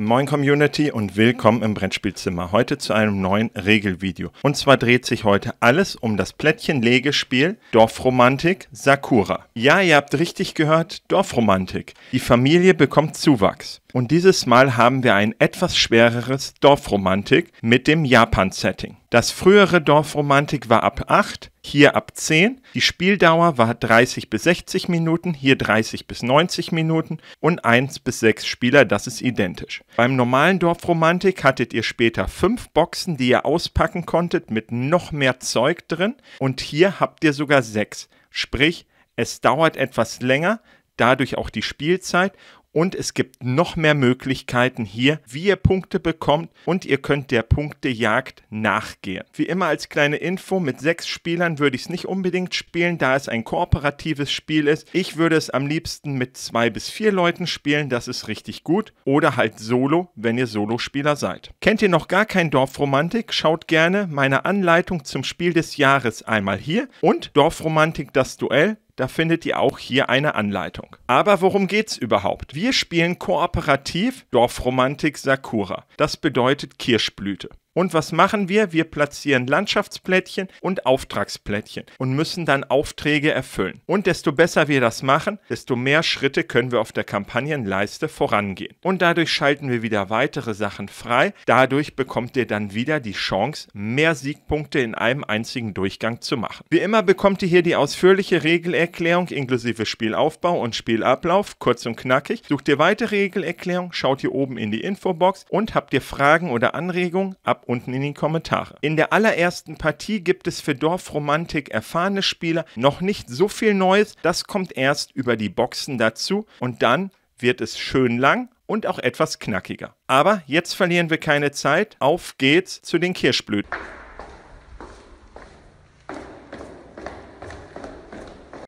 Moin Community und willkommen im Brettspielzimmer. Heute zu einem neuen Regelvideo. Und zwar dreht sich heute alles um das Plättchenlegespiel Dorfromantik Sakura. Ja, ihr habt richtig gehört, Dorfromantik. Die Familie bekommt Zuwachs. Und dieses Mal haben wir ein etwas schwereres Dorfromantik mit dem Japan-Setting. Das frühere Dorfromantik war ab 8, hier ab 10. Die Spieldauer war 30 bis 60 Minuten, hier 30 bis 90 Minuten und 1 bis 6 Spieler, das ist identisch. Beim normalen Dorfromantik hattet ihr später 5 Boxen, die ihr auspacken konntet mit noch mehr Zeug drin und hier habt ihr sogar 6. Sprich, es dauert etwas länger, dadurch auch die Spielzeit und es gibt noch mehr Möglichkeiten hier, wie ihr Punkte bekommt und ihr könnt der Punktejagd nachgehen. Wie immer als kleine Info, mit sechs Spielern würde ich es nicht unbedingt spielen, da es ein kooperatives Spiel ist. Ich würde es am liebsten mit zwei bis vier Leuten spielen, das ist richtig gut. Oder halt solo, wenn ihr Solospieler seid. Kennt ihr noch gar kein Dorfromantik? Schaut gerne meine Anleitung zum Spiel des Jahres einmal hier und Dorfromantik das Duell da findet ihr auch hier eine Anleitung. Aber worum geht's überhaupt? Wir spielen kooperativ Dorfromantik Sakura. Das bedeutet Kirschblüte. Und was machen wir? Wir platzieren Landschaftsplättchen und Auftragsplättchen und müssen dann Aufträge erfüllen. Und desto besser wir das machen, desto mehr Schritte können wir auf der Kampagnenleiste vorangehen. Und dadurch schalten wir wieder weitere Sachen frei. Dadurch bekommt ihr dann wieder die Chance, mehr Siegpunkte in einem einzigen Durchgang zu machen. Wie immer bekommt ihr hier die ausführliche Regelerklärung inklusive Spielaufbau und Spielablauf, kurz und knackig. Sucht ihr weitere Regelerklärung, schaut hier oben in die Infobox und habt ihr Fragen oder Anregungen ab unten in die Kommentare. In der allerersten Partie gibt es für Dorfromantik erfahrene Spieler noch nicht so viel Neues. Das kommt erst über die Boxen dazu und dann wird es schön lang und auch etwas knackiger. Aber jetzt verlieren wir keine Zeit. Auf geht's zu den Kirschblüten.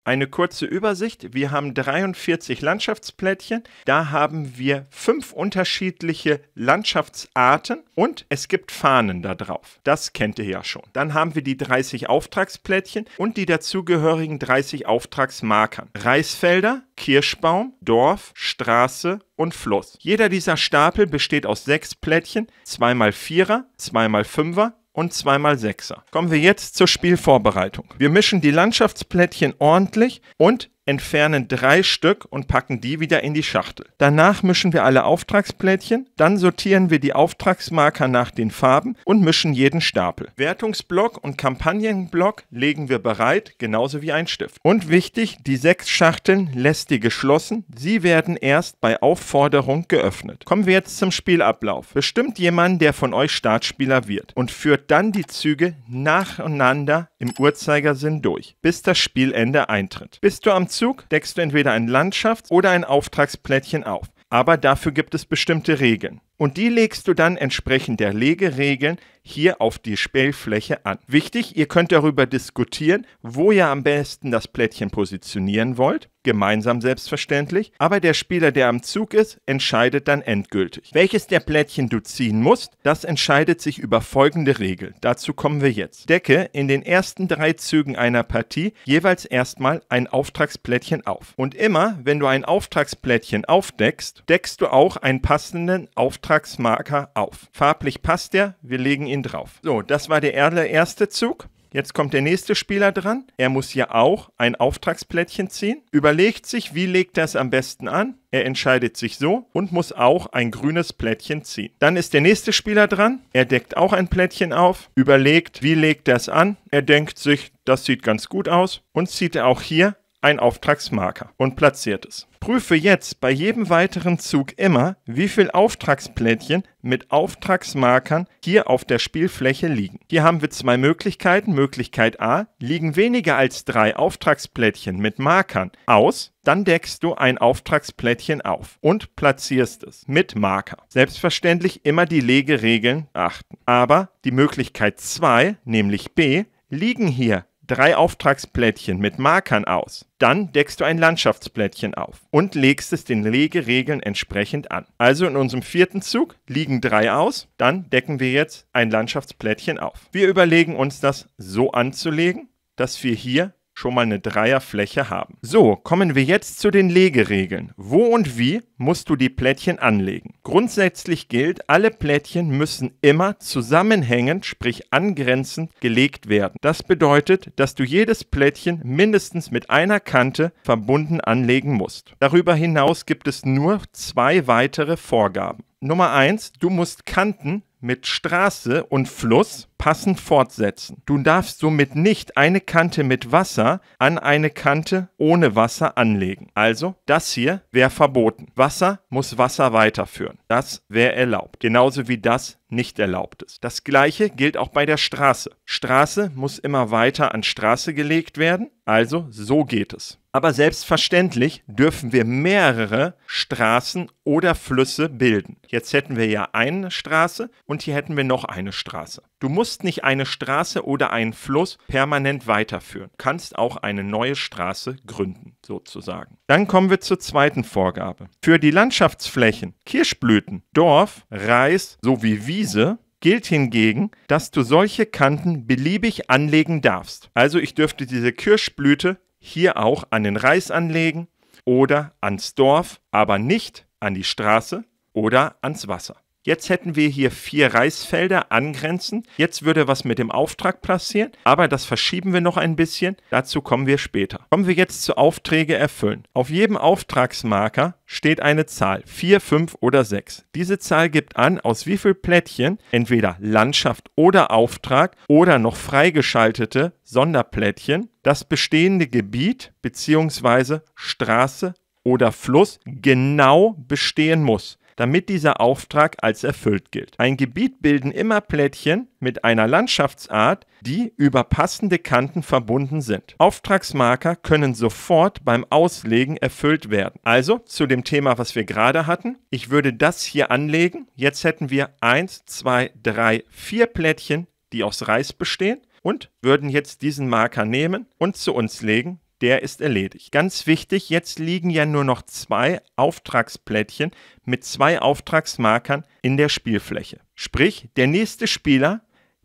Eine kurze Übersicht. Wir haben 43 Landschaftsplättchen. Da haben wir fünf unterschiedliche Landschaftsarten und es gibt Fahnen da drauf. Das kennt ihr ja schon. Dann haben wir die 30 Auftragsplättchen und die dazugehörigen 30 Auftragsmarkern. Reisfelder, Kirschbaum, Dorf, Straße und Fluss. Jeder dieser Stapel besteht aus sechs Plättchen, zweimal Vierer, zweimal Fünfer, und 2x6er. Kommen wir jetzt zur Spielvorbereitung. Wir mischen die Landschaftsplättchen ordentlich und entfernen drei Stück und packen die wieder in die Schachtel. Danach mischen wir alle Auftragsplättchen, dann sortieren wir die Auftragsmarker nach den Farben und mischen jeden Stapel. Wertungsblock und Kampagnenblock legen wir bereit, genauso wie ein Stift. Und wichtig, die sechs Schachteln lässt ihr geschlossen, sie werden erst bei Aufforderung geöffnet. Kommen wir jetzt zum Spielablauf. Bestimmt jemand, der von euch Startspieler wird und führt dann die Züge nacheinander im Uhrzeigersinn durch, bis das Spielende eintritt. Bist du am Gegenzug deckst du entweder ein Landschafts- oder ein Auftragsplättchen auf. Aber dafür gibt es bestimmte Regeln. Und die legst du dann entsprechend der Legeregeln hier auf die Spellfläche an. Wichtig, ihr könnt darüber diskutieren, wo ihr am besten das Plättchen positionieren wollt gemeinsam selbstverständlich, aber der Spieler, der am Zug ist, entscheidet dann endgültig. Welches der Plättchen du ziehen musst, das entscheidet sich über folgende Regel. Dazu kommen wir jetzt. Decke in den ersten drei Zügen einer Partie jeweils erstmal ein Auftragsplättchen auf. Und immer, wenn du ein Auftragsplättchen aufdeckst, deckst du auch einen passenden Auftragsmarker auf. Farblich passt der, wir legen ihn drauf. So, das war der erste Zug. Jetzt kommt der nächste Spieler dran. Er muss ja auch ein Auftragsplättchen ziehen, überlegt sich, wie legt er es am besten an. Er entscheidet sich so und muss auch ein grünes Plättchen ziehen. Dann ist der nächste Spieler dran. Er deckt auch ein Plättchen auf, überlegt, wie legt er es an. Er denkt sich, das sieht ganz gut aus und zieht er auch hier ein Auftragsmarker und platziert es. Prüfe jetzt bei jedem weiteren Zug immer, wie viele Auftragsplättchen mit Auftragsmarkern hier auf der Spielfläche liegen. Hier haben wir zwei Möglichkeiten. Möglichkeit A, liegen weniger als drei Auftragsplättchen mit Markern aus, dann deckst du ein Auftragsplättchen auf und platzierst es mit Marker. Selbstverständlich immer die Legeregeln achten. Aber die Möglichkeit 2, nämlich B, liegen hier drei Auftragsplättchen mit Markern aus. Dann deckst du ein Landschaftsplättchen auf und legst es den Legeregeln entsprechend an. Also in unserem vierten Zug liegen drei aus, dann decken wir jetzt ein Landschaftsplättchen auf. Wir überlegen uns das so anzulegen, dass wir hier schon mal eine Dreierfläche haben. So, kommen wir jetzt zu den Legeregeln. Wo und wie musst du die Plättchen anlegen? Grundsätzlich gilt, alle Plättchen müssen immer zusammenhängend, sprich angrenzend, gelegt werden. Das bedeutet, dass du jedes Plättchen mindestens mit einer Kante verbunden anlegen musst. Darüber hinaus gibt es nur zwei weitere Vorgaben. Nummer eins: du musst Kanten mit Straße und Fluss passend fortsetzen. Du darfst somit nicht eine Kante mit Wasser an eine Kante ohne Wasser anlegen. Also, das hier wäre verboten. Wasser muss Wasser weiterführen. Das wäre erlaubt. Genauso wie das nicht erlaubt ist. Das gleiche gilt auch bei der Straße. Straße muss immer weiter an Straße gelegt werden. Also, so geht es aber selbstverständlich dürfen wir mehrere Straßen oder Flüsse bilden. Jetzt hätten wir ja eine Straße und hier hätten wir noch eine Straße. Du musst nicht eine Straße oder einen Fluss permanent weiterführen. Du kannst auch eine neue Straße gründen, sozusagen. Dann kommen wir zur zweiten Vorgabe. Für die Landschaftsflächen Kirschblüten, Dorf, Reis sowie Wiese gilt hingegen, dass du solche Kanten beliebig anlegen darfst. Also ich dürfte diese Kirschblüte hier auch an den Reis anlegen oder ans Dorf, aber nicht an die Straße oder ans Wasser. Jetzt hätten wir hier vier Reisfelder angrenzend. Jetzt würde was mit dem Auftrag passieren, aber das verschieben wir noch ein bisschen. Dazu kommen wir später. Kommen wir jetzt zu Aufträge erfüllen. Auf jedem Auftragsmarker steht eine Zahl, 4, 5 oder 6. Diese Zahl gibt an, aus wie viel Plättchen entweder Landschaft oder Auftrag oder noch freigeschaltete Sonderplättchen das bestehende Gebiet bzw. Straße oder Fluss genau bestehen muss damit dieser Auftrag als erfüllt gilt. Ein Gebiet bilden immer Plättchen mit einer Landschaftsart, die über passende Kanten verbunden sind. Auftragsmarker können sofort beim Auslegen erfüllt werden. Also zu dem Thema, was wir gerade hatten. Ich würde das hier anlegen. Jetzt hätten wir 1, 2, 3, 4 Plättchen, die aus Reis bestehen und würden jetzt diesen Marker nehmen und zu uns legen, der ist erledigt. Ganz wichtig, jetzt liegen ja nur noch zwei Auftragsplättchen mit zwei Auftragsmarkern in der Spielfläche. Sprich, der nächste Spieler,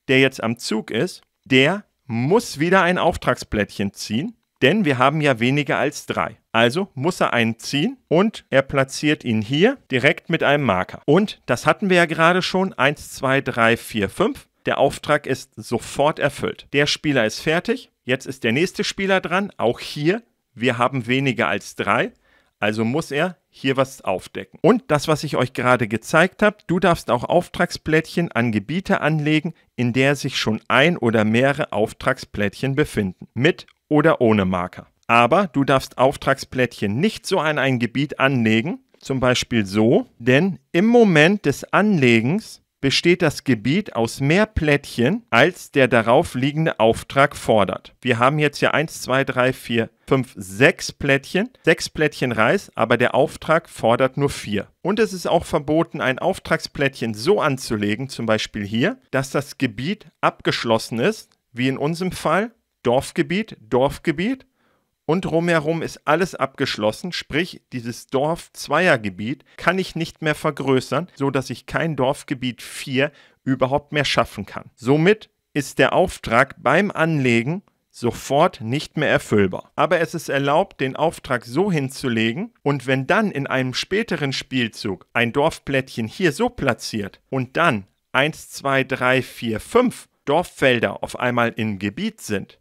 der jetzt am Zug ist, der muss wieder ein Auftragsplättchen ziehen, denn wir haben ja weniger als drei. Also muss er einen ziehen und er platziert ihn hier direkt mit einem Marker. Und das hatten wir ja gerade schon, 1, 2, 3, 4, 5. Der Auftrag ist sofort erfüllt. Der Spieler ist fertig. Jetzt ist der nächste Spieler dran. Auch hier, wir haben weniger als drei. Also muss er hier was aufdecken. Und das, was ich euch gerade gezeigt habe, du darfst auch Auftragsplättchen an Gebiete anlegen, in der sich schon ein oder mehrere Auftragsplättchen befinden. Mit oder ohne Marker. Aber du darfst Auftragsplättchen nicht so an ein Gebiet anlegen, zum Beispiel so, denn im Moment des Anlegens besteht das Gebiet aus mehr Plättchen, als der darauf liegende Auftrag fordert. Wir haben jetzt hier 1, 2, 3, 4, 5, 6 Plättchen, 6 Plättchen Reis, aber der Auftrag fordert nur 4. Und es ist auch verboten, ein Auftragsplättchen so anzulegen, zum Beispiel hier, dass das Gebiet abgeschlossen ist, wie in unserem Fall Dorfgebiet, Dorfgebiet und drumherum ist alles abgeschlossen, sprich dieses Dorf-Zweiergebiet kann ich nicht mehr vergrößern, sodass ich kein Dorfgebiet 4 überhaupt mehr schaffen kann. Somit ist der Auftrag beim Anlegen sofort nicht mehr erfüllbar. Aber es ist erlaubt, den Auftrag so hinzulegen und wenn dann in einem späteren Spielzug ein Dorfplättchen hier so platziert und dann 1, 2, 3, 4, 5 Dorffelder auf einmal im Gebiet sind,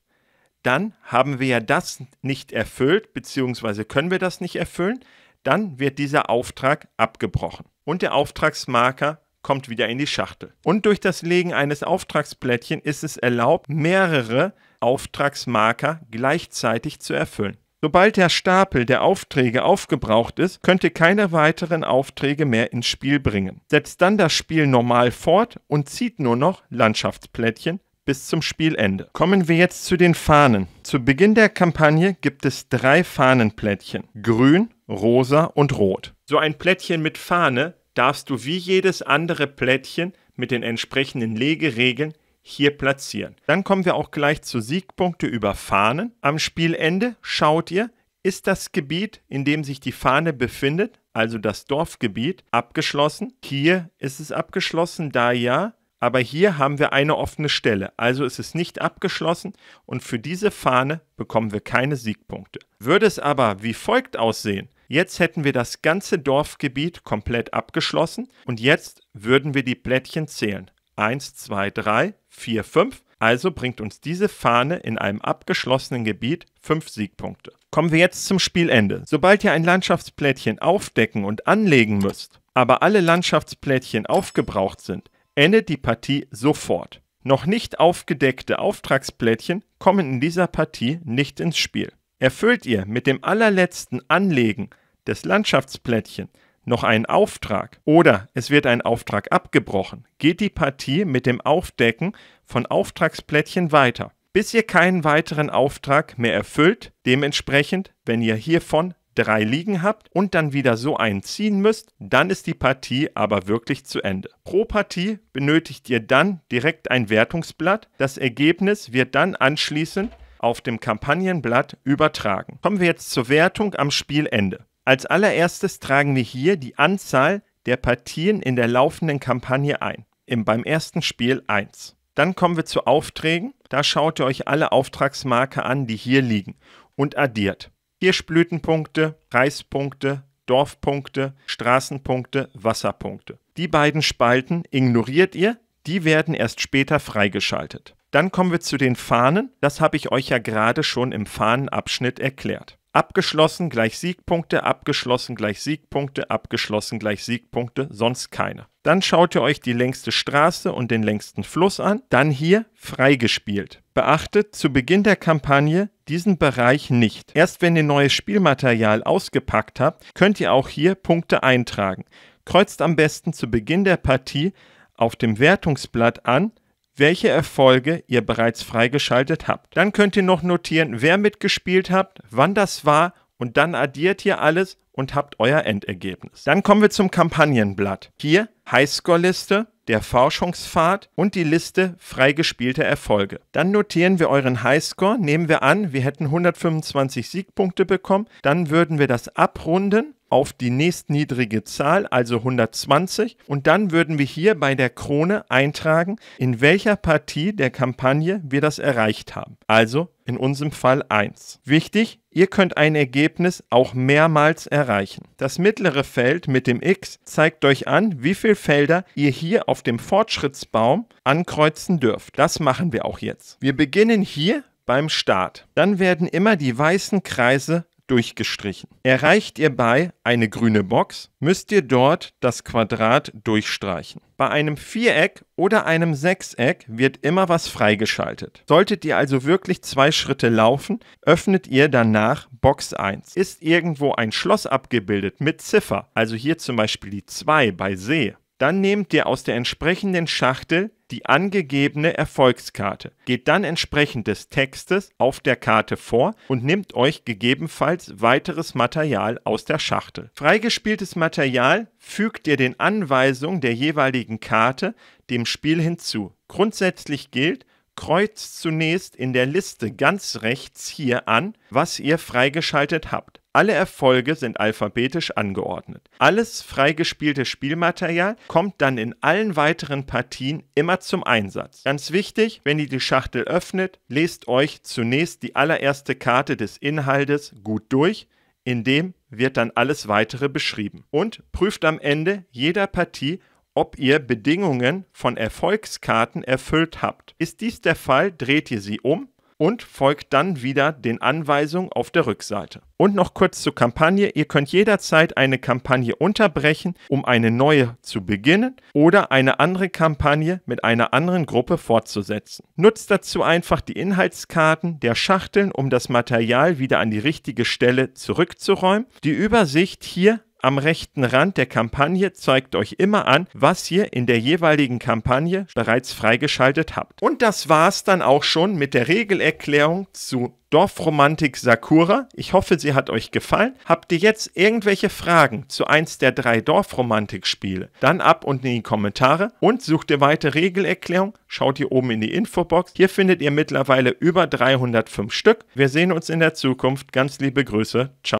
dann haben wir ja das nicht erfüllt, beziehungsweise können wir das nicht erfüllen, dann wird dieser Auftrag abgebrochen und der Auftragsmarker kommt wieder in die Schachtel. Und durch das Legen eines Auftragsplättchen ist es erlaubt, mehrere Auftragsmarker gleichzeitig zu erfüllen. Sobald der Stapel der Aufträge aufgebraucht ist, könnte keine weiteren Aufträge mehr ins Spiel bringen. Setzt dann das Spiel normal fort und zieht nur noch Landschaftsplättchen bis zum Spielende. Kommen wir jetzt zu den Fahnen. Zu Beginn der Kampagne gibt es drei Fahnenplättchen. Grün, rosa und rot. So ein Plättchen mit Fahne darfst du wie jedes andere Plättchen mit den entsprechenden Legeregeln hier platzieren. Dann kommen wir auch gleich zu Siegpunkte über Fahnen. Am Spielende schaut ihr, ist das Gebiet, in dem sich die Fahne befindet, also das Dorfgebiet, abgeschlossen. Hier ist es abgeschlossen, da ja aber hier haben wir eine offene Stelle, also ist es nicht abgeschlossen und für diese Fahne bekommen wir keine Siegpunkte. Würde es aber wie folgt aussehen, Jetzt hätten wir das ganze Dorfgebiet komplett abgeschlossen und jetzt würden wir die Plättchen zählen. 1, 2, 3, 4, 5. Also bringt uns diese Fahne in einem abgeschlossenen Gebiet 5 Siegpunkte. Kommen wir jetzt zum Spielende. Sobald ihr ein Landschaftsplättchen aufdecken und anlegen müsst, aber alle Landschaftsplättchen aufgebraucht sind, endet die Partie sofort. Noch nicht aufgedeckte Auftragsplättchen kommen in dieser Partie nicht ins Spiel. Erfüllt ihr mit dem allerletzten Anlegen des Landschaftsplättchen noch einen Auftrag oder es wird ein Auftrag abgebrochen, geht die Partie mit dem Aufdecken von Auftragsplättchen weiter, bis ihr keinen weiteren Auftrag mehr erfüllt. Dementsprechend, wenn ihr hiervon drei liegen habt und dann wieder so einen ziehen müsst, dann ist die Partie aber wirklich zu Ende. Pro Partie benötigt ihr dann direkt ein Wertungsblatt. Das Ergebnis wird dann anschließend auf dem Kampagnenblatt übertragen. Kommen wir jetzt zur Wertung am Spielende. Als allererstes tragen wir hier die Anzahl der Partien in der laufenden Kampagne ein. Im, beim ersten Spiel 1. Dann kommen wir zu Aufträgen. Da schaut ihr euch alle Auftragsmarker an, die hier liegen und addiert. Kirschblütenpunkte, Reispunkte, Dorfpunkte, Straßenpunkte, Wasserpunkte. Die beiden Spalten ignoriert ihr, die werden erst später freigeschaltet. Dann kommen wir zu den Fahnen, das habe ich euch ja gerade schon im Fahnenabschnitt erklärt. Abgeschlossen gleich Siegpunkte, abgeschlossen gleich Siegpunkte, abgeschlossen gleich Siegpunkte, sonst keine. Dann schaut ihr euch die längste Straße und den längsten Fluss an, dann hier freigespielt. Beachtet, zu Beginn der Kampagne diesen Bereich nicht. Erst wenn ihr neues Spielmaterial ausgepackt habt, könnt ihr auch hier Punkte eintragen. Kreuzt am besten zu Beginn der Partie auf dem Wertungsblatt an, welche Erfolge ihr bereits freigeschaltet habt. Dann könnt ihr noch notieren, wer mitgespielt habt, wann das war und dann addiert ihr alles und habt euer Endergebnis. Dann kommen wir zum Kampagnenblatt. Hier Highscore-Liste, der Forschungspfad und die Liste freigespielter Erfolge. Dann notieren wir euren Highscore. Nehmen wir an, wir hätten 125 Siegpunkte bekommen. Dann würden wir das abrunden auf die nächstniedrige Zahl, also 120, und dann würden wir hier bei der Krone eintragen, in welcher Partie der Kampagne wir das erreicht haben. Also in unserem Fall 1. Wichtig, ihr könnt ein Ergebnis auch mehrmals erreichen. Das mittlere Feld mit dem X zeigt euch an, wie viele Felder ihr hier auf dem Fortschrittsbaum ankreuzen dürft. Das machen wir auch jetzt. Wir beginnen hier beim Start. Dann werden immer die weißen Kreise durchgestrichen. Erreicht ihr bei eine grüne Box, müsst ihr dort das Quadrat durchstreichen. Bei einem Viereck oder einem Sechseck wird immer was freigeschaltet. Solltet ihr also wirklich zwei Schritte laufen, öffnet ihr danach Box 1. Ist irgendwo ein Schloss abgebildet mit Ziffer, also hier zum Beispiel die 2 bei See, dann nehmt ihr aus der entsprechenden Schachtel die angegebene Erfolgskarte. Geht dann entsprechend des Textes auf der Karte vor und nimmt euch gegebenenfalls weiteres Material aus der Schachtel. Freigespieltes Material fügt ihr den Anweisungen der jeweiligen Karte dem Spiel hinzu. Grundsätzlich gilt, kreuzt zunächst in der Liste ganz rechts hier an, was ihr freigeschaltet habt. Alle Erfolge sind alphabetisch angeordnet. Alles freigespielte Spielmaterial kommt dann in allen weiteren Partien immer zum Einsatz. Ganz wichtig, wenn ihr die Schachtel öffnet, lest euch zunächst die allererste Karte des Inhaltes gut durch, in dem wird dann alles weitere beschrieben. Und prüft am Ende jeder Partie, ob ihr Bedingungen von Erfolgskarten erfüllt habt. Ist dies der Fall, dreht ihr sie um und folgt dann wieder den Anweisungen auf der Rückseite. Und noch kurz zur Kampagne. Ihr könnt jederzeit eine Kampagne unterbrechen, um eine neue zu beginnen oder eine andere Kampagne mit einer anderen Gruppe fortzusetzen. Nutzt dazu einfach die Inhaltskarten der Schachteln, um das Material wieder an die richtige Stelle zurückzuräumen. Die Übersicht hier am rechten Rand der Kampagne zeigt euch immer an, was ihr in der jeweiligen Kampagne bereits freigeschaltet habt. Und das war's dann auch schon mit der Regelerklärung zu Dorfromantik Sakura. Ich hoffe, sie hat euch gefallen. Habt ihr jetzt irgendwelche Fragen zu eins der drei Dorfromantik-Spiele? Dann ab unten in die Kommentare und sucht ihr weitere Regelerklärung. Schaut hier oben in die Infobox. Hier findet ihr mittlerweile über 305 Stück. Wir sehen uns in der Zukunft. Ganz liebe Grüße. Ciao.